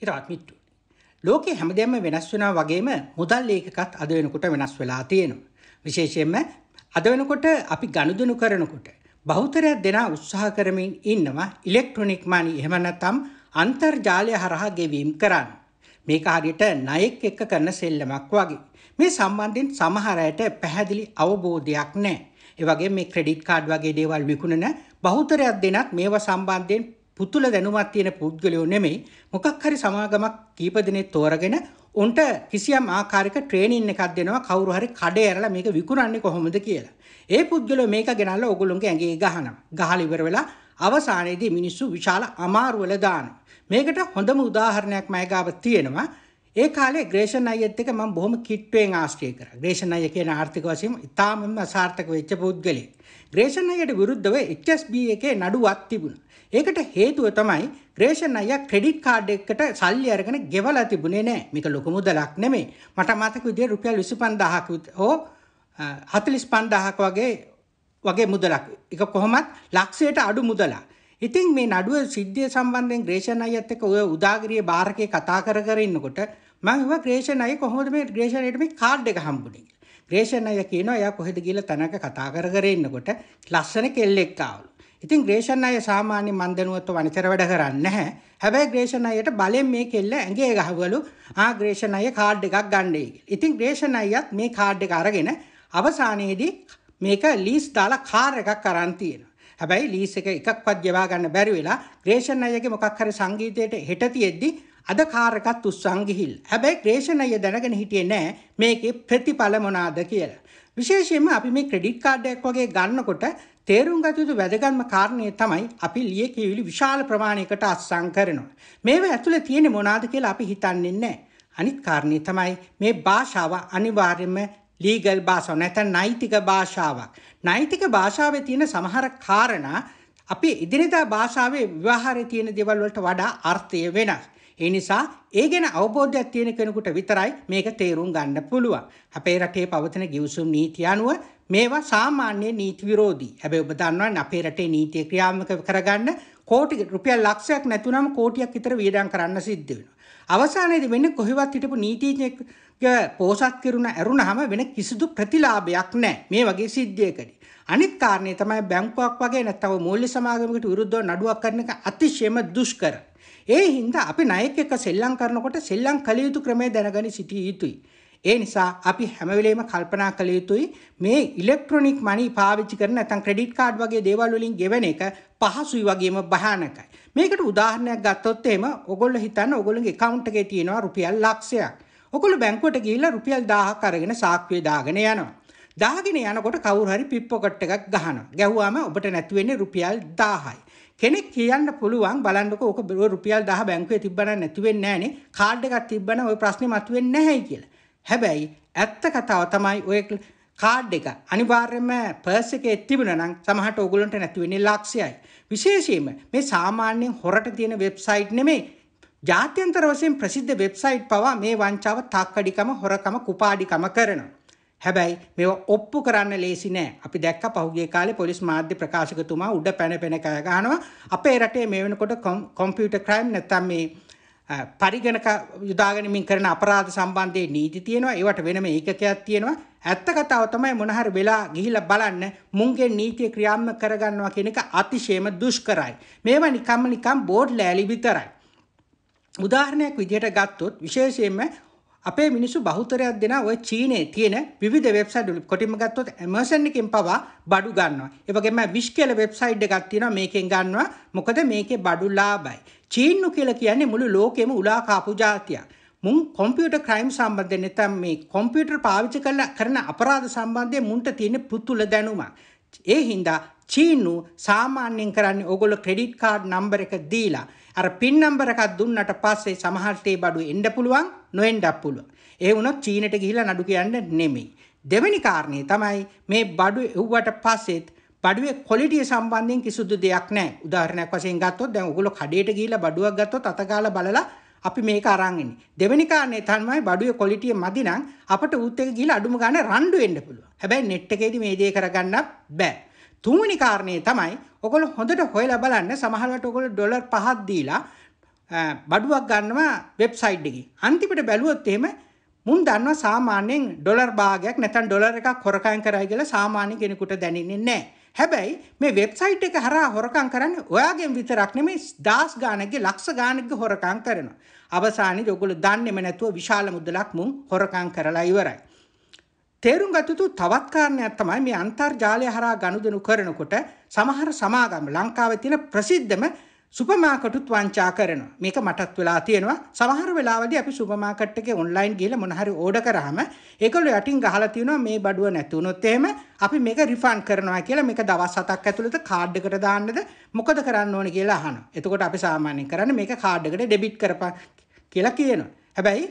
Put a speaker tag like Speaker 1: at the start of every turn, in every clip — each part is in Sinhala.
Speaker 1: හිරාත්මිට්ටු. ලෝකෙ හැමදේම වෙනස් වෙනා වගේම මුදල් ඒකකත් අද වෙනකොට වෙනස් වෙලා තියෙනවා. විශේෂයෙන්ම අද වෙනකොට අපි ගනුදෙනු කරනකොට බහුතරයක් දෙනා උත්සාහ කරමින් ඉන්නවා ඉලෙක්ට්‍රොනික් මනි එහෙම නැත්නම් අන්තර්ජාලය හරහා ගෙවීම් කරන්න. මේක හරියට ණයෙක් එක්ක කරන සෙල්ලමක් වගේ. මේ සම්බන්ධයෙන් සමහර අයට පැහැදිලි අවබෝධයක් නැහැ. ඒ වගේ මේ ක්‍රෙඩිට් කාඩ් වගේ දේවල් විකුණන බහුතරයක් දෙනත් මේවා සම්බන්ධයෙන් පුතුල දැනුමක් තියෙන පුද්ගලයෝ නෙමෙයි මොකක් හරි සමාගමක් කීප දිනෙක තෝරගෙන උන්ට කිසියම් ආකාරයක ට්‍රේනින් එකක් දෙනවා කවුරු හරි කඩේ ඇරලා මේක විකුණන්නේ කොහොමද කියලා. ඒ පුද්ගලයෝ මේක ගෙනල්ලා ඕගොල්ලෝගේ ඇඟේ ගහනවා. ගහලා ඉවර වෙලා අවසානයේදී මිනිස්සු විශාල අමාරුවල දානවා. මේකට හොඳම උදාහරණයක් මම ගාව තියෙනවා. ඒ කාලේ ග්‍රේෂන් අයියත් එක්ක මම බොහොම කිට්ටුවෙන් ආශ්‍රය කරා. ග්‍රේෂන් අයිය කියන ආර්ථික වශයෙන් ඉතාමත්ම අසාර්ථක වෙච්ච පුද්ගලෙක්. ග්‍රේෂන් අයියට විරුද්ධව HSB එකේ නඩුවක් තිබුණා. ඒකට හේතුව තමයි ග්‍රේෂන් අයියා ක්‍රෙඩිට් කාඩ් එකකට සල්ලි අරගෙන ගෙවලා තිබුණේ නැහැ. මේක ලොකු මුදලක් නෙමෙයි. මට මතක විදියට රුපියල් 25000ක් හෝ 45000ක් වගේ වගේ මුදලක්. ඒක කොහොමත් ලක්ෂයට අඩු මුදලක්. ඉතින් මේ නඩුව සිද්ධිය සම්බන්ධයෙන් ග්‍රේෂන් අයියත් එක්ක ඔය උදාගිරිය බාරකේ කතා කර කර ඉන්නකොට මං හුවා ග්‍රේෂන් අය කොහොමද මේ ග්‍රේෂන් අයට මේ කාඩ් එක හම්බුනේ කියලා. ග්‍රේෂන් අය කියනවා එයා කොහෙද ගිහලා තනක කතා කර කර ඉන්නකොට ලස්සන කෙල්ලෙක් ආවලු. ඉතින් ග්‍රේෂන් අය සාමාන්‍ය මන් දැනුවත්ව වනචර වැඩ කරන්නේ නැහැ. හැබැයි ග්‍රේෂන් අයට බලෙන් මේ කෙල්ල ඇඟේ ගහවලු. ආ ග්‍රේෂන් අය කාඩ් එකක් ගන්නයි කියලා. ඉතින් ග්‍රේෂන් අයත් මේ කාඩ් එක අරගෙන අවසානයේදී මේක ලීස් දාලා කාර් එකක් අරන් තියෙනවා. හැබැයි ලීස් එක එකක්වත් ගෙවා ගන්න බැරි වෙලා ග්‍රේෂන් අයගේ මොකක් හරි සංගීතයට හෙට තියෙද්දි අද කාරකත් උස්සන් ගිහිල්. හැබැයි ක්‍රේෂණය දැනගෙන හිටියේ නෑ මේකේ ප්‍රතිඵල මොනාද කියලා. විශේෂයෙන්ම අපි මේ ක්‍රෙඩිට් කාඩ් එකක් වගේ ගන්නකොට තේරුම් ගත යුතු වැදගත්ම කාරණය තමයි අපි ලිය කියවිලි විශාල ප්‍රමාණයකට අත්සන් කරනවා. මේව ඇතුළේ තියෙන මොනාද කියලා අපි හිතන්නේ නැහැ. අනිත් කාරණේ තමයි මේ භාෂාව අනිවාර්යයෙන්ම ලීගල් භාෂාව නැත්නම් නෛතික භාෂාවක්. නෛතික භාෂාවේ තියෙන සමහර කාරණා අපි ඉදිරියදා භාෂාවේ ව්‍යවහාරයේ තියෙන දේවල් වලට වඩා අර්ථය වෙනස්. ඒ නිසා ඒ ගැන අවබෝධයක් තියෙන කෙනෙකුට විතරයි මේක තේරුම් ගන්න පුළුවන්. අපේ රටේ පවතින ගිවිසුම් නීති අනුව මේවා සාමාන්‍ය නීති විරෝධී. හැබැයි ඔබ දන්නවනේ අපේ රටේ නීතිය ක්‍රියාත්මක කරගන්න කෝටි රුපියල් ලක්ෂයක් නැතුනම කෝටියක් විතර වියදම් කරන්න සිද්ධ වෙනවා. අවසානයේදී වෙන්නේ කොහෙවත් හිටපු නීතිඥයෙක්ගේ පෝසත් කිරුණ ඇරුණාම වෙන කිසිදු ප්‍රතිලාභයක් නැහැ මේ වගේ සිද්ධියකදී. අනිත් කාරණේ තමයි බැංකුවක් වගේ නැත්නම් මූල්‍ය සමාගමකට විරුද්ධව නඩුවක් කරන එක අතිශයම දුෂ්කරයි. ඒ හින්දා අපි ණයෙක් එක්ක සෙල්ලම් කරනකොට සෙල්ලම් කළ යුතු ක්‍රමය දැනගෙන සිටිය යුතුයි. ඒ නිසා අපි හැම වෙලේම කල්පනා කළ යුතුයි මේ ඉලෙක්ට්‍රොනික මනි පාවිච්චි කරන නැත්නම් ක්‍රෙඩිට් කාඩ් වගේ දේවල් වලින් ගෙවෙන එක පහසුයි වගේම භයානකයි. මේකට උදාහරණයක් ගත්තොත් එහෙම ඔයගොල්ලෝ හිතන්න ඔයගොල්ලෝගේ account එකේ තියෙනවා රුපියල් ලක්ෂයක්. ඔයගොල්ලෝ බැංකුවට ගිහිල්ලා රුපියල් 1000ක් අරගෙන සාක්කුවේ දාගෙන යනවා. දාගෙන යනකොට කවුරු හරි පිප්පොකට් එකක් ගහනවා. ගැහුවාම ඔබට නැති වෙන්නේ රුපියල් 1000යි. කෙනෙක් කියන්න පුළුවන් බලන්නක ඕක බරුව රුපියල් 10 බැංකුවේ තිබ්බනම් නැති වෙන්නේ නැහනේ කාඩ් එකක් තිබ්බනම් ওই ප්‍රශ්නේ මතුවෙන්නේ නැහැයි කියලා. හැබැයි ඇත්ත කතාව තමයි ඔය කාඩ් එක අනිවාර්යයෙන්ම පර්ස් එකේ තිබුණා නම් සමහරට ඕගොල්ලන්ට නැති වෙන්නේ ලක්ෂයයි. විශේෂයෙන්ම මේ සාමාන්‍යයෙන් හොරට තියෙන වෙබ්සයිට් නෙමෙයි. ජාත්‍යන්තර වශයෙන් ප්‍රසිද්ධ වෙබ්සයිට් පවා මේ වංචාව තාක්කඩිකම හොරකම කුපාඩිකම කරනවා. හැබැයි මේව ඔප්පු කරන්න ලේසි නෑ. අපි දැක්ක පහුගිය කාලේ පොලිස් මාධ්‍ය ප්‍රකාශකතුමා උඩ පැන පැන කෑ ගහනවා. අපේ රටේ මේ වෙනකොට කොම්පියුටර් ක්‍රයිම් නැත්තම් මේ පරිගණක යොදාගැනීමෙන් කරන අපරාධ සම්බන්ධයේ නීති තියෙනවා. ඒවට වෙනම ඒකකයක් තියෙනවා. ඇත්ත කතාව තමයි මොන හරි වෙලා ගිහිල්ලා බලන්න මුන්ගේ නීතිය ක්‍රියාත්මක කරගන්නවා කියන එක අතිශයම දුෂ්කරයි. මේවා නිකම්ම නිකම් බෝඩ් ලෑලි විතරයි. උදාහරණයක් විදිහට ගත්තොත් විශේෂයෙන්ම අපේ මිනිසු බහුතරයක් දෙෙන ඔය චීනයේ තියෙන විධ වෙබ්සයිඩ් කොටිම ගත්තොත් ඇමර්සන් එකින් පවා බඩු ගන්නවා. ඒවගේම විශ් කියල වෙබ්සයිඩ් එකක් තියෙනවා මේකෙන් ගන්නවා මොකද මේකේ බඩු ලාබයි. චීන්නු කියලා කියන්නේ මුළු ලෝකෙම උලාකාපු ජාතියක්. මුන් කොම්පියුට ක්‍රයිම් සම්බන්ධය නැතම් මේ කොම්පියුටර් පාවිච්චි කරල කරන අපරාධ සම්බන්ධය මුන්ට තියෙන පුතුල දැනුමක්. ඒ හින්දා චීනු සාමාන්‍යයෙන් කරන්නේ ඔගොල්ලෝ ක්‍රෙඩිට් කාඩ් නම්බර එක දීලා අර පින් නම්බර එකක් දුන්නට පස්සේ සමහරට ඒ බඩු එන්න පුළුවන් නොෙන්නත් පුළුවන්. ඒ වුණොත් චීනෙට ගිහිල්ලා නඩු කියන්න නෙමෙයි. දෙවෙනි කාරණේ තමයි මේ බඩු එව්වට පස්සෙත් බඩුවේ ක්වොලිටිය සම්බන්ධයෙන් කිසිදු දෙයක් නැහැ. උදාහරණයක් වශයෙන් ගත්තොත් දැන් ඔයගොල්ලෝ කඩේට ගිහිල්ලා බඩුවක් ගත්තොත් අතගාලා බලලා අපි මේක අරන් ඉන්නේ. දෙවෙනි කාරණේ තමයි බඩුවේ ක්වොලිටිය මදි නම් අපට ඌත් එක ගිහලා අඩුම ගන්න රණ්ඩු වෙන්න පුළුවන්. හැබැයි net එකේදී මේ දේ කරගන්නත් බෑ. තුන්වෙනි කාරණය තමයි ඔකොල හොඳට හොයලා බලන්න සමහරවට ඔකොල ඩොලර් පහක් දීලා බඩුවක් ගන්නවා වෙබ්සයිට් එකේ. අන්තිමට බැලුවොත් එහෙම මුන් දන්නවා සාමාන්‍යයෙන් ඩොලර් භාගයක් නැත්නම් ඩොලර් එකක් හොරකම් කරයි කියලා සාමාන්‍ය කෙනෙකුට දැනෙන්නේ නැහැ. හැබැයි මේ වෙබ්සයිට් එක හරහා හොරකම් කරන්නේ ඔයාගෙන් විතරක් නෙමෙයි දාස් ගානකගේ ලක්ෂ ගානකගේ හොරකම් කරනවා. අවසානයේදී ඔයගොල්ලෝ දන්නේම නැතුව විශාල මුදලක් මුන් හොරකම් කරලා ඉවරයි. තේරුම් ගත යුතු තවත් කාරණයක් තමයි මේ අන්තර්ජාලය හරහා ගනුදෙනු කරනකොට සමහර සමාගම් ලංකාවේ තියෙන ප්‍රසිද්ධම සුපර් මාකට් උත් වංචා කරනවා. මේක මටත් වෙලා තියෙනවා. සමහර වෙලාවදී අපි සුපර් මාකට් එකේ ඔන්ලයින් ගිහලා මොන හරි ඕඩර් කරාම ඒගොල්ලෝ යටින් ගහලා තියෙනවා මේ බඩුව නැති වුණොත් එහෙම අපි මේක රිෆන්ඩ් කරනවා කියලා මේක දවස් 7ක් ඇතුළත කාඩ් එකට දාන්නද මොකද කරන්න ඕනේ කියලා අහනවා. එතකොට අපි සාමාන්‍යයෙන් කරන්නේ මේක කාඩ් එකට ඩෙබිට් කරපන් කියලා කියනවා. හැබැයි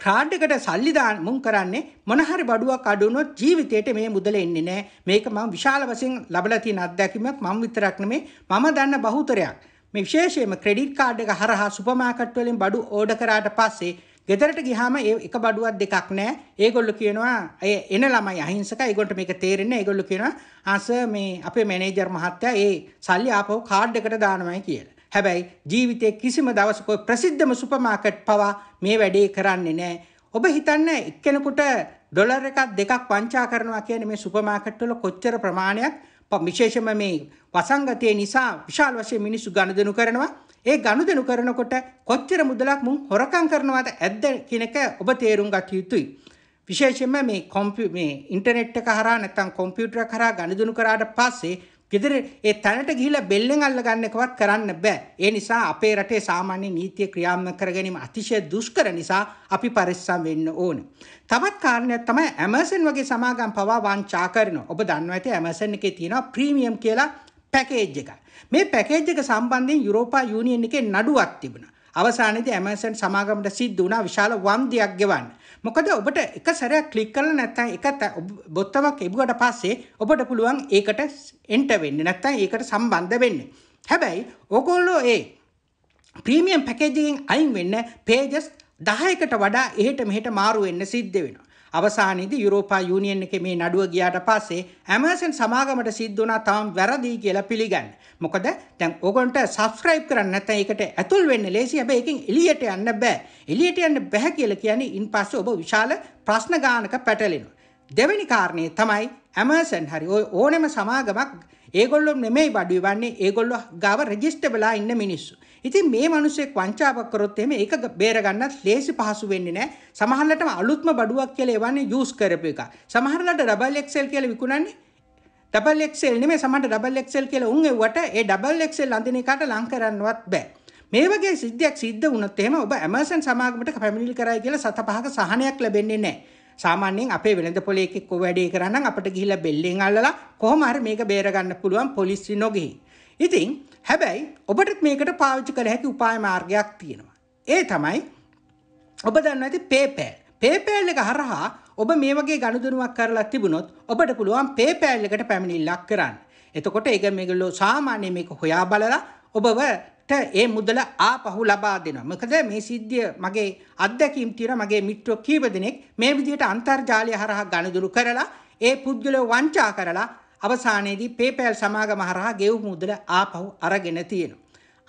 Speaker 1: ක්‍රාඩ්ඩකට සල්ලිදාන මුන් කරන්නේ මොනහරි බඩුවක් අඩුනොත් ජීවිතයට මේ මුදල එන්නේ නෑ මේක මම විශාල වශයෙන් ලබලා තියෙන අත්දැකීමක් මම විතරක් නෙමේ මම දන්න බහුතරයක් මේ විශේෂයෙන්ම ක්‍රෙඩිට් කාඩ් එක හරහා සුපර් මාකට් වලින් බඩු ඕඩර් කරාට පස්සේ ගෙදරට ගිහාම ඒ එක බඩුවක් දෙකක් නෑ ඒගොල්ලෝ කියනවා ඒ එන ළමයි අහිංසකයි ඒගොල්ලන්ට මේක තේරෙන්නේ ඒගොල්ලෝ කියනවා ආස මේ අපේ මැනේජර් මහත්තයා ඒ සල්ලි ආපහු කාඩ් එකට දානවායි කියලා හැබැයි ජීවිතේ කිසිම දවසක ප්‍රසිද්ධම සුපර්මාකට් පවා මේ වැඩේ කරන්නේ නැහැ. ඔබ හිතන්න එක්කෙනෙකුට ඩොලර් එකක් දෙකක් වංචා කරනවා කියන්නේ මේ සුපර්මාකට් වල කොච්චර ප්‍රමාණයක් විශේෂම මේ වසංගතය නිසා විශාල වශයෙන් මිනිස්සු ගනුදෙනු කරනවා. ඒ ගනුදෙනු කරනකොට කොච්චර මුදලක් මුන් හොරකම් කරනවාද ඇද්ද කියන එක ඔබ තේරුම් ගත යුතුයි. විශේෂයෙන්ම මේ කොම්පියු මේ ඉන්ටර්නෙට් එක හරහා නැත්නම් කම්පියුටර් කරා ගනුදෙනු කරාට පස්සේ ගෙදර ඒ තැනට ගිහිලා බෙල්ලෙන් අල්ලගන්නකවත් කරන්න බෑ. ඒ නිසා අපේ රටේ සාමාන්‍ය නීතිය ක්‍රියාත්මක කර ගැනීම අතිශය දුෂ්කර නිසා අපි පරිස්සම් වෙන්න ඕන. තවත් කාරණයක් තමයි Amazon වගේ සමාගම් පවා වංචා කරනවා. ඔබ දන්නවා ඇති Amazon එකේ තියෙනවා ප්‍රීමියම් කියලා පැකේජ් එකක්. මේ පැකේජ් එක සම්බන්ධයෙන් යුරෝපා යූනියන් එකේ නඩුවක් තිබුණා. අවසානයේදී Amazon සමාගමට සිද්ධ වුණා විශාල වන්දියක් ගෙවන්න. මොකද ඔබට එක සැරයක් ක්ලික් කරලා නැත්නම් එක බොත්තමක් එබුවට පස්සේ ඔබට පුළුවන් ඒකට එන්ටර් වෙන්න නැත්නම් ඒකට සම්බන්ධ වෙන්න. හැබැයි ඕගොල්ලෝ ඒ ප්‍රීමියම් පැකේජ් එකෙන් අයින් වෙන්න pages 10කට වඩා එහෙට මෙහෙට මාරු වෙන්න සිද්ධ වෙනවා. අවසානයේදී යුරෝපා යූනියන් එකේ මේ නඩුව ගියාට පස්සේ ඇමර්සන් සමාගමට සිද්ධ වුණා තාම වැරදි කියලා පිළිගන්න. මොකද දැන් ඕගොල්ලන්ට subscribe කරන්න නැත්නම් ඒකට ඇතුල් වෙන්න ලේසි. හැබැයි ඒකෙන් එළියට යන්න බෑ. එළියට යන්න බෑ කියලා කියන්නේ ඉන්පස්සේ ඔබ විශාල ප්‍රශ්න ගානක පැටලෙනවා. දෙවෙනි කාරණේ තමයි ඇමර්සන් හරි ඔය ඕනෙම සමාගමක් ඒගොල්ලො නෙමෙයි බඩු වන්නේ ඒගොල්ලො ගාව රෙජිස්ටර් වෙලා ඉන්න මිනිස්සු. ඉතින් මේ මිනිස්සෙක් වංචාවක් කරොත් එහෙම ඒක බේරගන්නත් ලේසි පහසු වෙන්නේ නැහැ. සමහරලටම අලුත්ම බඩුවක් කියලා එවන්නේ යූස් කරපු එක. සමහරලට ඩබල් XL කියලා විකුණන්නේ ඩබල් XL නෙමෙයි සමහරට ඩබල් XL කියලා උන් එව්වට ඒ ඩබල් XL අඳින එකට ලං කරන්නවත් බෑ. මේ වගේ සිද්ධියක් සිද්ධ වුණොත් එහෙම ඔබ ඇමර්සන් සමාගමට පැමිණිලි කරයි කියලා සත පහක සහනයක් ලැබෙන්නේ නැහැ. සාමාන්‍යයෙන් අපේ වෙළඳ පොලේ එක්ක වැඩේ කරන්න අපිට ගිහිල්ලා බෙල්ලෙන් අල්ලලා කොහොම හරි මේක බේරගන්න පුළුවන් පොලිසිය නොගෙහි. ඉතින් හැබැයි ඔබට මේකට පාවිච්චි කළ හැකි උපාය මාර්ගයක් තියෙනවා. ඒ තමයි ඔබ දන්න ඇති පේපෑල්. පේපෑල් එක හරහා ඔබ මේ වගේ ගණුදනුවක් කරලා තිබුණොත් ඔබට පුළුවන් පේපෑල් එකට පැමිණිල්ලක් කරන්න. එතකොට ඒක මේගොල්ලෝ සාමාන්‍ය මේක හොයා බලලා ඔබවට ඒ මුදල ආපහු ලබා දෙනවා. මොකද මේ සිද්ධිය මගේ අත්දැකීම් තියෙන මගේ මිත්‍රෝ කීප දෙනෙක් මේ විදිහට අන්තර්ජාලය හරහා ගණුදුරු කරලා ඒ පුද්ගලව වංචා කරලා අවසානයේදී PayPal සමාගම හරහා ගෙවු මුදල ආපහු අරගෙන තියෙනවා.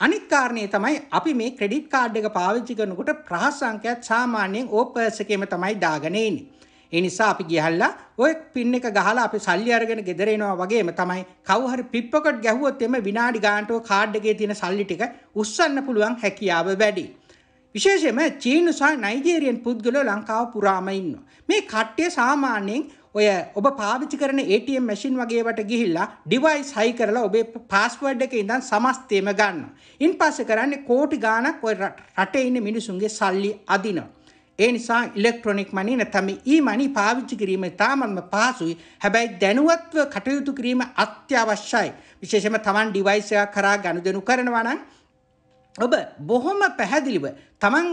Speaker 1: අනිත් කාරණේ තමයි අපි මේ ක්‍රෙඩිට් කාඩ් එක පාවිච්චි කරනකොට ප්‍රහස් සංඛ්‍යාත් සාමාන්‍යයෙන් ඕපර්ස් එකේම තමයි දාගෙන ඉන්නේ. ඒ නිසා අපි ගිහල්ලා ඔය පින් එක ගහලා අපි සල්ලි අරගෙන ගෙදර එනවා වගේම තමයි කවු හරි පිප්පොකට් ගැහුවොත් එimhe විනාඩි ගානට ඔය කාඩ් එකේ තියෙන සල්ලි ටික උස්සන්න පුළුවන් හැකියාව වැඩි. විශේෂයෙන්ම චීන සහ නයිජීරියන් පුද්ගලයෝ ලංකාව පුරාම ඉන්නවා. මේ කට්ටිය සාමාන්‍යයෙන් ඔය ඔබ පාවිච්චි කරන ATM මැෂින් වගේවට ගිහිල්ලා ඩිවයිස් හයි කරලා ඔබේ පාස්වර්ඩ් එක ඉඳන් සමස්තේම ගන්නවා. ඉන්පස්සේ කරන්නේ කෝටි ගාණක් ඔය රටේ ඉන්න මිනිසුන්ගේ සල්ලි අදිනවා. ඒ නිසා ඉලෙක්ට්‍රොනික මනි නැත්නම් e-money පාවිච්චි කිරීම ඉතාමත්ම පහසුයි. හැබැයි දැනුවත්ව කටයුතු කිරීම අත්‍යවශ්‍යයි. විශේෂයෙන්ම Taman device එකක් කරා ගනුදෙනු කරනවා නම් ඔබ බොහොම පැහැදිලිව Taman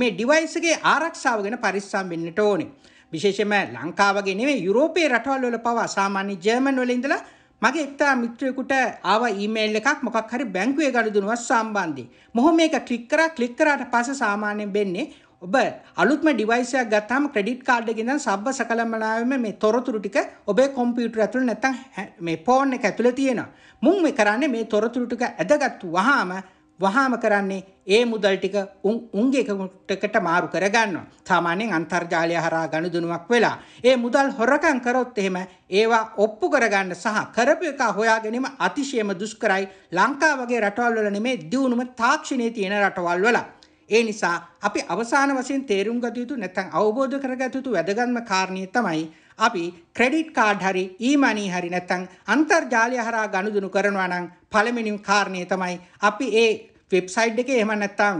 Speaker 1: මේ device එකේ ආරක්ෂාව ගැන පරිස්සම් වෙන්නට ඕනේ. විශේෂම ලංකාවගේ නෙවේ යුරෝපයේ රටවල්වල පවා සාමාන්‍ය ජර්මන් වල ඉඳලා මගේ එක්තා මිත්‍රයෙකුට ආව ඊමේල් එකක් මොකක් හරි බැංකුවේ ගනුදෙනුවක් සම්බන්ධයෙන්. මොහොම මේක ක්ලික් කරා ක්ලික් කරාට පස්සේ සාමාන්‍යයෙන් වෙන්නේ ඔබ අලුත්ම ඩිවයිස් එකක් ගත්තාම ක්‍රෙඩිට් කාඩ් එකකින් නම් සබ්බ සකලමනාවෙම මේ තොරතුරු ටික ඔබේ කම්පියුටර් ඇතුළේ නැත්නම් මේ ෆෝන් එක ඇතුළේ තියෙනවා. මුන් මේ කරන්නේ මේ තොරතුරු ටික ඇදගත්තු වහාම වහාම කරන්නේ ඒ මුදල් ටික උන්ගේ එකටකට මාරු කරගන්නවා. සාමාන්‍යයෙන් අන්තර්ජාලය හරහා ගනුදෙනුවක් වෙලා. ඒ මුදල් හොරකම් කරොත් එහෙම ඒවා ඔප්පු කරගන්න සහ කරපු එක හොයා ගැනීම අතිශයම දුෂ්කරයි. ලංකාව වගේ රටවල් වල නෙමේ දියුණුම තාක්ෂණයේ තියෙන රටවල් වල. ඒ නිසා අපි අවසාන වශයෙන් තේරුම් ගත යුතු නැත්නම් අවබෝධ කරගත යුතු වැදගත්ම කාරණේ තමයි අපි ක්‍රෙඩිට් කාඩ් හරි ඊ-මනි හරි නැත්නම් අන්තර්ජාලය හරහා ගනුදෙනු කරනවා නම් පළමිනිම් කාරණය තමයි අපි ඒ වෙබ්සයිඩ් එක එහෙම නැත්තං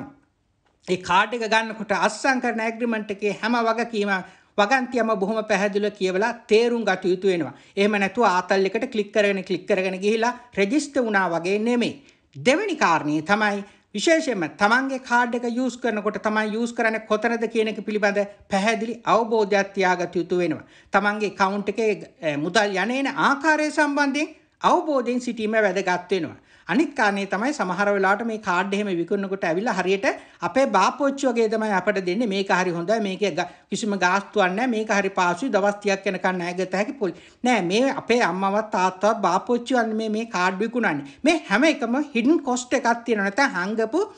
Speaker 1: ඒ කාඩ් එක ගන්නකොට අස්සං කරන ඇග්‍රිමන්ට් එකේ හැම වගකීමක් වගන්තියම බොහොම පැහැදිලිව කියවලා තේරුම් ගත යුතු වෙනවා. එහෙම නැතුව ආතල් එකට ක්ලික් කරගෙන ක්ලික් කරගෙන ගිහිලා රෙජිස්ටර් වුණා වගේ නෙමෙයි. දෙවෙනි කාරණේ තමයි විශේෂයෙන්ම තමන්ගේ කාඩ් එක යූස් කරනකොට තමයි යූස් කරන්නේ කොතනද කියන එක පිළිබඳ පැහැදිලි අවබෝධයක් තියාගත යුතු වෙනවා. තමන්ගේ account එකේ මුදල් යන්නේ ආකාරය සම්බන්ධයෙන් අවබෝධයෙන් සිටීම වැදගත් වෙනවා. අනිත් කාරණේ තමයි සමහර වෙලාවට මේ කාඩ් එහෙම විකුණනකොට ඇවිල්ලා හරියට අපේ බාපොච්චි වගේ තමයි අපට දෙන්නේ මේක හරි හොඳයි මේක කිසිම ගාස්තුවක් නැහැ මේක හරි පාසුයි දවස් 30ක් යනකම් ණයගත හැකි පොල් නෑ මේ අපේ අම්මවත් තාත්තවත් බාපොච්චි වන්නේ මේ මේ කාඩ් විකුණන්නේ මේ හැම එකම hidden cost එකක් තියෙනවා නැත්නම් හංගපු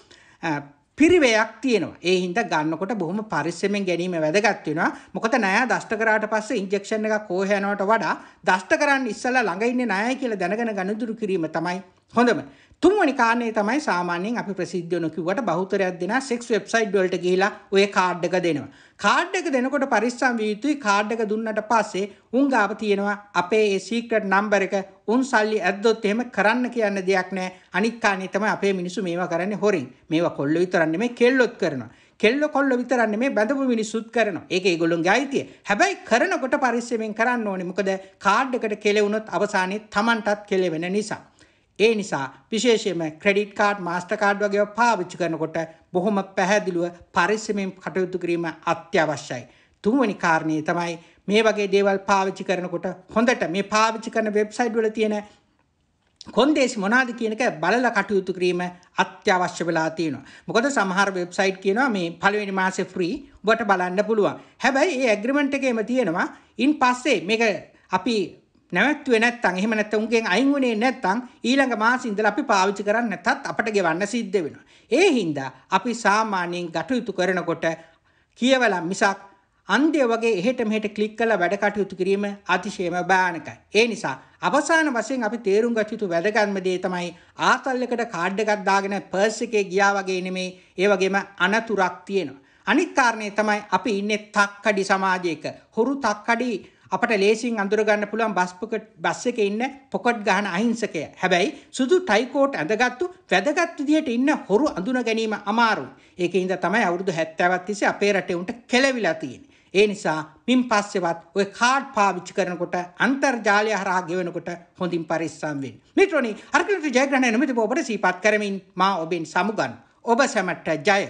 Speaker 1: පිරිවයක් තියෙනවා. ඒ හින්දා ගන්නකොට බොහොම පරිස්සමෙන් ගැනීම වැදගත් වෙනවා. මොකද ණය දෂ්ට කරාට පස්සේ ඉන්ජෙක්ෂන් එකක් හෝ හැනවට වඩා දෂ්ට කරන්න ඉස්සලා ළඟ ඉන්නේ ණයයි කියලා දැනගෙන ගනුදුරු කිරීම තමයි හොඳම තුන්වනි කාරණේ තමයි සාමාන්‍යයෙන් අපි ප්‍රසිද්ධ වෙන කිව්වට බහුතරයක් දෙනා සෙක්ස් වෙබ්සයිට් වලට ගිහිලා ඔය කාඩ් එක දෙනවා. කාඩ් එක දෙනකොට පරිස්සම් විය යුතුයි කාඩ් එක දුන්නට පස්සේ උන් ගාව තියෙනවා අපේ ඒ සීක්‍රට් නම්බර් එක උන් සල්ලි ඇද්දොත් එහෙම කරන්න කියන්න දෙයක් නැහැ. අනික් කාණේ තමයි අපේ මිනිස්සු මේවා කරන්නේ හොරින්. මේවා කොල්ලෝ විතරක් නෙමෙයි කෙල්ලොත් කරනවා. කෙල්ල කොල්ල විතරන්න මේ බැඳපු මිනිස්සුත් කරන ඒක ඒගොල්ලුන්ගේ අයිතිය හැබැයි කරනකොට පරිස්සමෙන් කරන්න ඕනේ මොකද කාඩ් එකට කෙලෙවුනොත් අවසානයේ Tamanටත් කෙලෙවෙන නිසා ඒ නිසා විශේෂයෙන්ම ක්‍රෙඩිට් කාඩ් මාස්ටර් කාඩ් වගේ පාවිච්චි කරනකොට බොහොම පැහැදිලිව පරිස්සමෙන් කටයුතු කිරීම අත්‍යවශ්‍යයි. තුන්වෙනි කාරණේ තමයි මේ වගේ දේවල් පාවිච්චි කරනකොට හොඳට මේ පාවිච්චි කරන වෙබ්සයිට් වල තියෙන කොන්දේසි මොනවාද කියන එක බලලා කටයුතු කිරීම අත්‍යවශ්‍ය වෙලා තියෙනවා. මොකද සමහර වෙබ්සයිට් කියනවා මේ පළවෙනි මාසේ ෆ්‍රී ඔබට බලන්න පුළුවන්. හැබැයි ඒ ඇග්‍රීමන්ට් එකේම තියෙනවා ඉන් පස්සේ මේක අපි නැවැත්තුවේ නැත්තම් එහෙම නැත්නම් උන්ගෙන් අයින් වුණේ නැත්තම් ඊළඟ මාසේ ඉඳලා අපි පාවිච්චි කරන්නේ නැතත් අපිට ගෙවන්න සිද්ධ වෙනවා. ඒ හින්දා අපි සාමාන්‍යයෙන් ගැටයුතු කරනකොට කියවලා මිසක් අන්දය වගේ එහෙට මෙහෙට ක්ලික් කරලා වැඩ කටයුතු කිරීම අතිශයම භයානකයි. ඒ නිසා අවසාන වශයෙන් අපි තේරුම් ගත යුතු වැදගත්ම දේ තමයි ආතල්යකට කාඩ් එකක් දාගෙන පර්ස් එකේ ගියා වගේ නෙමේ ඒ වගේම අනතුරක් තියෙනවා. අනිත් කාරණේ තමයි අපි ඉන්නේ තක්කඩි සමාජයක. හොරු තක්කඩි අපට ලේසින් අඳුරගන්න පුළුවන් බස් බස් එකේ ඉන්න පොකට් ගහන අහිංසකය. හැබැයි සුදු ටයි කෝට් ඇඳගත්තු වැදගත් විදිහට ඉන්න හොරු අඳුන ගැනීම අමාරුයි. ඒකින්ද තමයි අවුරුදු 70ක් තිස්සේ අපේ රටේ උන්ට කෙලවිලා තියෙන්නේ. ඒ නිසා මින් පස්සෙවත් ඔය කාඩ් පාවිච්චි කරනකොට අන්තර්ජාලය හරහා ගෙවනකොට හොඳින් පරිස්සම් වෙන්න. මිත්‍රෝනි, අරකට ජයග්‍රහණය නොමැතිව ඔබට සීපත් කරමින් මා ඔබෙන් සමුගන්. ඔබ සැමට ජය.